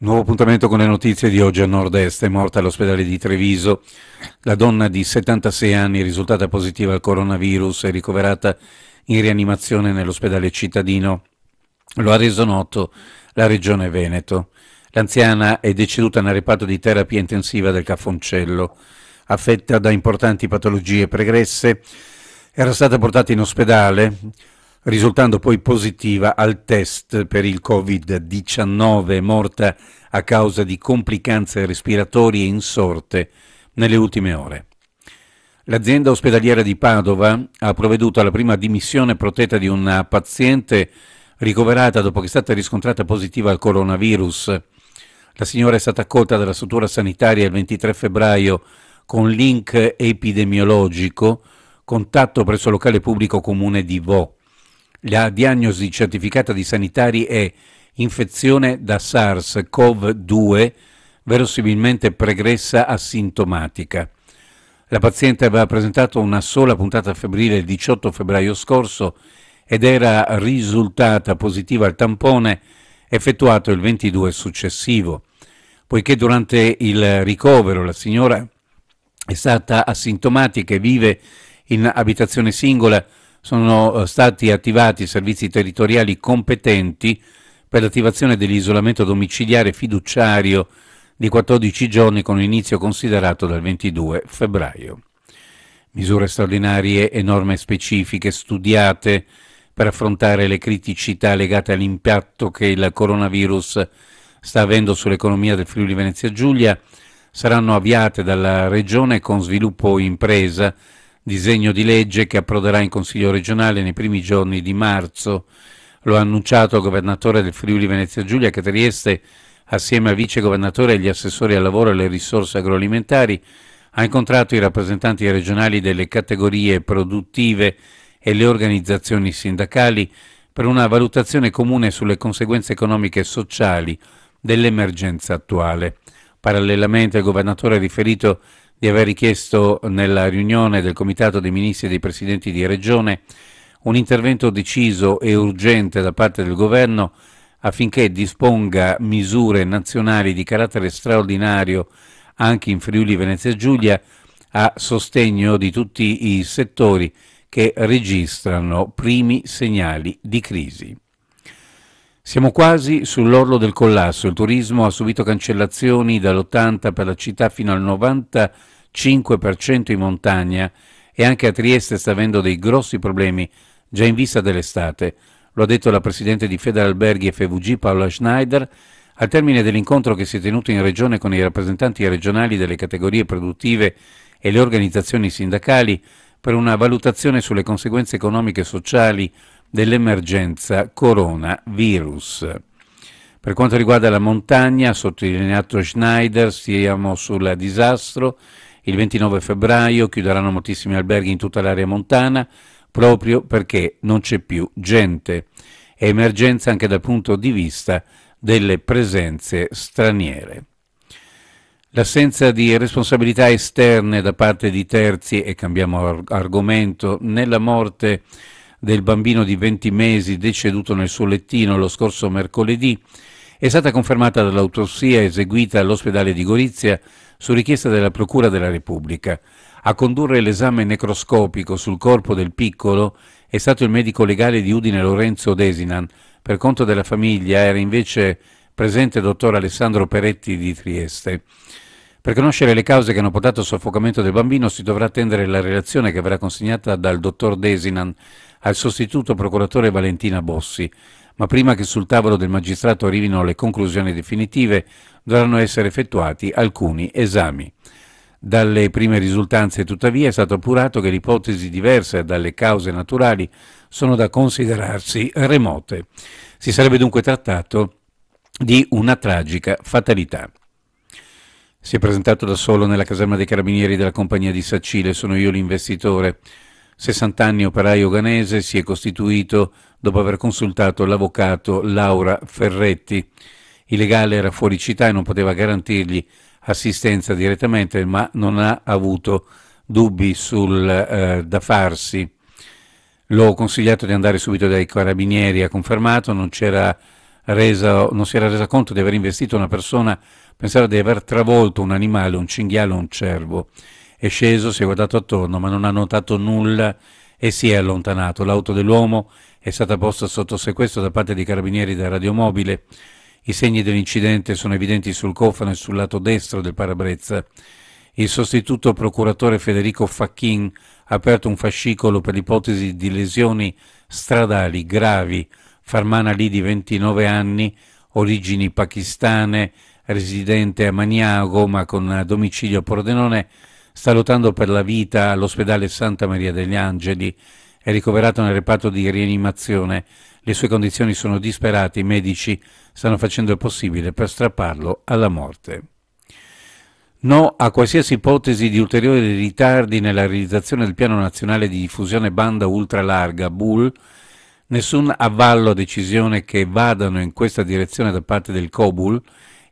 Nuovo appuntamento con le notizie di oggi a nord-est. È morta all'ospedale di Treviso. La donna di 76 anni, risultata positiva al coronavirus, e ricoverata in rianimazione nell'ospedale cittadino. Lo ha reso noto la Regione Veneto. L'anziana è deceduta nel reparto di terapia intensiva del Caffoncello. Affetta da importanti patologie pregresse, era stata portata in ospedale risultando poi positiva al test per il Covid-19, morta a causa di complicanze respiratorie insorte nelle ultime ore. L'azienda ospedaliera di Padova ha provveduto alla prima dimissione protetta di una paziente ricoverata dopo che è stata riscontrata positiva al coronavirus. La signora è stata accolta dalla struttura sanitaria il 23 febbraio con link epidemiologico, contatto presso il locale pubblico comune di Vaux. La diagnosi certificata di sanitari è infezione da SARS-CoV-2 verosimilmente pregressa asintomatica. La paziente aveva presentato una sola puntata febbrile il 18 febbraio scorso ed era risultata positiva al tampone effettuato il 22 successivo. Poiché durante il ricovero la signora è stata asintomatica e vive in abitazione singola, sono eh, stati attivati i servizi territoriali competenti per l'attivazione dell'isolamento domiciliare fiduciario di 14 giorni con inizio considerato dal 22 febbraio. Misure straordinarie e norme specifiche studiate per affrontare le criticità legate all'impatto che il coronavirus sta avendo sull'economia del Friuli Venezia Giulia saranno avviate dalla Regione con sviluppo impresa disegno di legge che approderà in Consiglio regionale nei primi giorni di marzo. Lo ha annunciato il governatore del Friuli Venezia Giulia che Trieste, assieme al vice governatore e gli assessori al lavoro e alle risorse agroalimentari, ha incontrato i rappresentanti regionali delle categorie produttive e le organizzazioni sindacali per una valutazione comune sulle conseguenze economiche e sociali dell'emergenza attuale. Parallelamente il governatore ha riferito di aver richiesto nella riunione del Comitato dei Ministri e dei Presidenti di Regione un intervento deciso e urgente da parte del Governo affinché disponga misure nazionali di carattere straordinario anche in Friuli Venezia Giulia a sostegno di tutti i settori che registrano primi segnali di crisi. Siamo quasi sull'orlo del collasso. Il turismo ha subito cancellazioni dall'80 per la città fino al 95% in montagna e anche a Trieste sta avendo dei grossi problemi già in vista dell'estate. Lo ha detto la presidente di Federalberghi FVG Paola Schneider al termine dell'incontro che si è tenuto in regione con i rappresentanti regionali delle categorie produttive e le organizzazioni sindacali per una valutazione sulle conseguenze economiche e sociali dell'emergenza coronavirus. Per quanto riguarda la montagna, ha sottolineato Schneider, siamo sul disastro. Il 29 febbraio chiuderanno moltissimi alberghi in tutta l'area montana proprio perché non c'è più gente. È emergenza anche dal punto di vista delle presenze straniere. L'assenza di responsabilità esterne da parte di terzi, e cambiamo arg- argomento, nella morte di del bambino di 20 mesi deceduto nel suo lettino lo scorso mercoledì è stata confermata dall'autopsia eseguita all'ospedale di Gorizia su richiesta della Procura della Repubblica. A condurre l'esame necroscopico sul corpo del piccolo è stato il medico legale di Udine Lorenzo Desinan. Per conto della famiglia era invece presente il dottor Alessandro Peretti di Trieste. Per conoscere le cause che hanno portato al soffocamento del bambino si dovrà attendere la relazione che verrà consegnata dal dottor Desinan al sostituto procuratore Valentina Bossi, ma prima che sul tavolo del magistrato arrivino le conclusioni definitive dovranno essere effettuati alcuni esami. Dalle prime risultanze, tuttavia, è stato appurato che le ipotesi diverse dalle cause naturali sono da considerarsi remote. Si sarebbe dunque trattato di una tragica fatalità. Si è presentato da solo nella caserma dei carabinieri della compagnia di Sacile, sono io l'investitore. 60 anni operaio ganese, si è costituito dopo aver consultato l'avvocato Laura Ferretti. Il legale era fuori città e non poteva garantirgli assistenza direttamente, ma non ha avuto dubbi sul eh, da farsi. L'ho consigliato di andare subito dai carabinieri, ha confermato, non, resa, non si era resa conto di aver investito una persona, pensava di aver travolto un animale, un cinghiale o un cervo è sceso, si è guardato attorno, ma non ha notato nulla e si è allontanato. L'auto dell'uomo è stata posta sotto sequestro da parte dei carabinieri da radiomobile. I segni dell'incidente sono evidenti sul cofano e sul lato destro del parabrezza. Il sostituto procuratore Federico Facchin ha aperto un fascicolo per l'ipotesi di lesioni stradali gravi. Farmana lì di 29 anni, origini pakistane, residente a Maniago ma con domicilio a Pordenone, sta lottando per la vita all'ospedale Santa Maria degli Angeli. È ricoverato nel reparto di rianimazione. Le sue condizioni sono disperate, i medici stanno facendo il possibile per strapparlo alla morte. No a qualsiasi ipotesi di ulteriori ritardi nella realizzazione del piano nazionale di diffusione banda ultralarga, BUL, nessun avallo a decisione che vadano in questa direzione da parte del COBUL,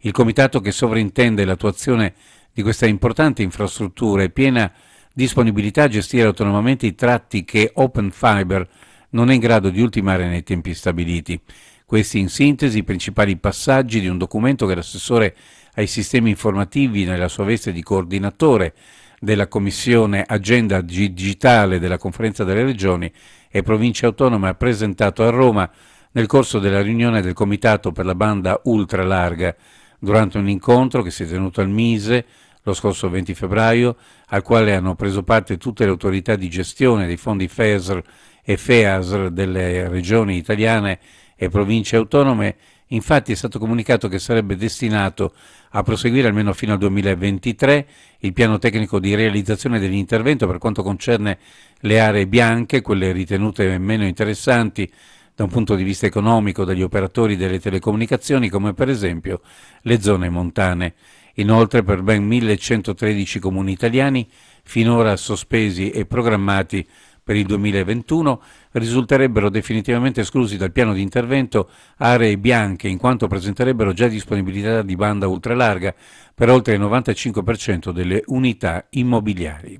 il comitato che sovrintende l'attuazione di di questa importante infrastruttura e piena disponibilità a gestire autonomamente i tratti che Open Fiber non è in grado di ultimare nei tempi stabiliti. Questi in sintesi i principali passaggi di un documento che l'assessore ai sistemi informativi nella sua veste di coordinatore della Commissione Agenda Digitale della Conferenza delle Regioni e Province Autonome ha presentato a Roma nel corso della riunione del Comitato per la banda ultralarga durante un incontro che si è tenuto al Mise lo scorso 20 febbraio, al quale hanno preso parte tutte le autorità di gestione dei fondi FESR e FEASR delle regioni italiane e province autonome, infatti è stato comunicato che sarebbe destinato a proseguire almeno fino al 2023 il piano tecnico di realizzazione dell'intervento per quanto concerne le aree bianche, quelle ritenute meno interessanti da un punto di vista economico dagli operatori delle telecomunicazioni, come per esempio le zone montane. Inoltre per ben 1113 comuni italiani, finora sospesi e programmati per il 2021, risulterebbero definitivamente esclusi dal piano di intervento aree bianche in quanto presenterebbero già disponibilità di banda ultralarga per oltre il 95% delle unità immobiliari.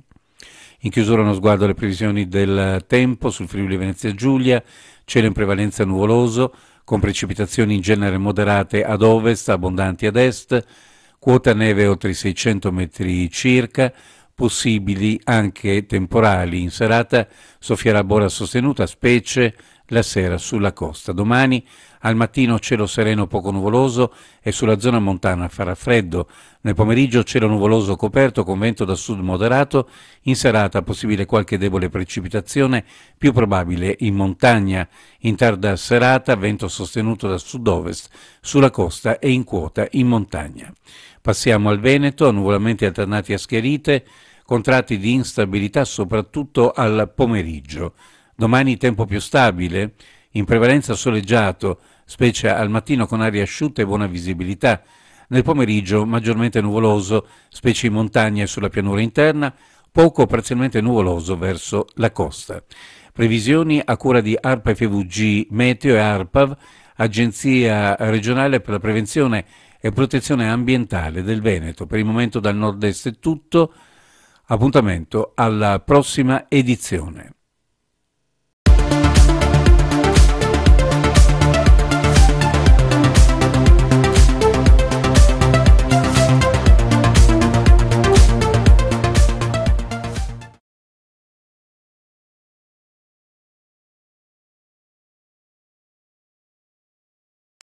In chiusura uno sguardo alle previsioni del tempo sul Friuli Venezia Giulia, cielo in prevalenza nuvoloso, con precipitazioni in genere moderate ad ovest, abbondanti ad est, quota neve oltre i 600 metri circa, possibili anche temporali. In serata soffierà bora sostenuta, specie la sera sulla costa. Domani al mattino cielo sereno poco nuvoloso e sulla zona montana farà freddo. Nel pomeriggio cielo nuvoloso coperto con vento da sud moderato. In serata possibile qualche debole precipitazione, più probabile in montagna. In tarda serata vento sostenuto da sud-ovest sulla costa e in quota in montagna. Passiamo al Veneto, nuvolamenti alternati a schierite, contratti di instabilità soprattutto al pomeriggio. Domani tempo più stabile, in prevalenza soleggiato, specie al mattino con aria asciutta e buona visibilità. Nel pomeriggio maggiormente nuvoloso, specie in montagna e sulla pianura interna, poco parzialmente nuvoloso verso la costa. Previsioni a cura di ARPA FVG Meteo e ARPAV, Agenzia regionale per la prevenzione e protezione ambientale del Veneto. Per il momento dal nord-est è tutto, appuntamento alla prossima edizione.